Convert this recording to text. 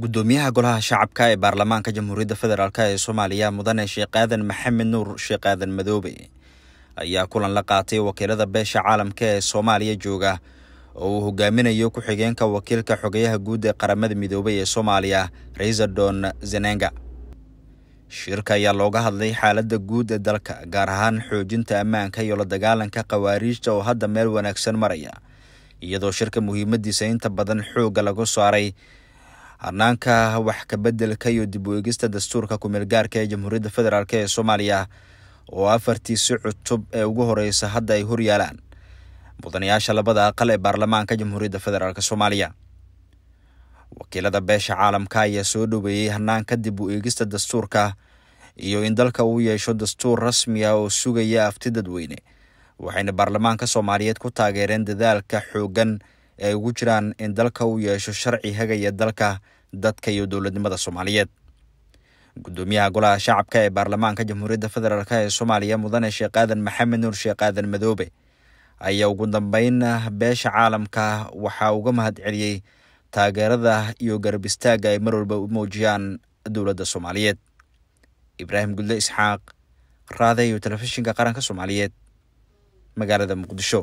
gudoomiyaha golaha shacabka ee baarlamaanka jamhuuriyadda federaalk ee soomaaliya mudane sheekh aadan maxamed nuur sheekh aadan madoobe ayaa kulan la qaatay wakiilada beesha caalamka ee soomaaliya jooga oo uu hogaaminayo ku-xigeenka wakiilka xogeyaha guud ee qaramada midoobay ee soomaaliya raisadon zenenga shirka ayaa looga hadlay xaaladda guud ee dalka gaar ahaan xoojinta ammaanka iyo la dagaalanka khawaariijta oo hadda meel wanaagsan maraya iyadoo shirka muhiimaddiisa inta badan xoogga lagu saaray hanaanka wax kabeddelka iyo dib u eegista dastuurka kumeelgaarka ee jamhuuriyadda federaalk ee soomaaliya oo afartiisi cutub ee ugu horeysa hadda ay hor yaalaan mudanayaasha labada aqal ee baarlamaanka jamhuuriyadda federaalk soomaaliya wakiilada beesha caalamka ayaa soo dhoweeyey hanaanka dib u eegista dastuurka iyo in dalka uu yeesho dastuur rasmi ah oo sugaya afti dadweyne waxayna baarlamaanka soomaaliyeed ku taageereen dadaalka xooggan ee ugu jiraan in dalka uu yeesho sharci hagaya dalka dadka iyo dowladnimada soomaaliyeed guddoomiyaha golaha shacabka ee baarlamaanka jamhuuriyadda federaalk ee soomaaliya mudane sheekh aadan maxamed nuur sheekh aadan madoobe ayaa ugu dambeyn ah beesha caalamka waxaa uga mahad celiyey taageerada iyo garab istaagga ay mar walba u muujiyaan dowladda soomaaliyeed ibraahim gudle isxaaq raade iyo telefishinka qaranka soomaaliyeed magaalada muqdisho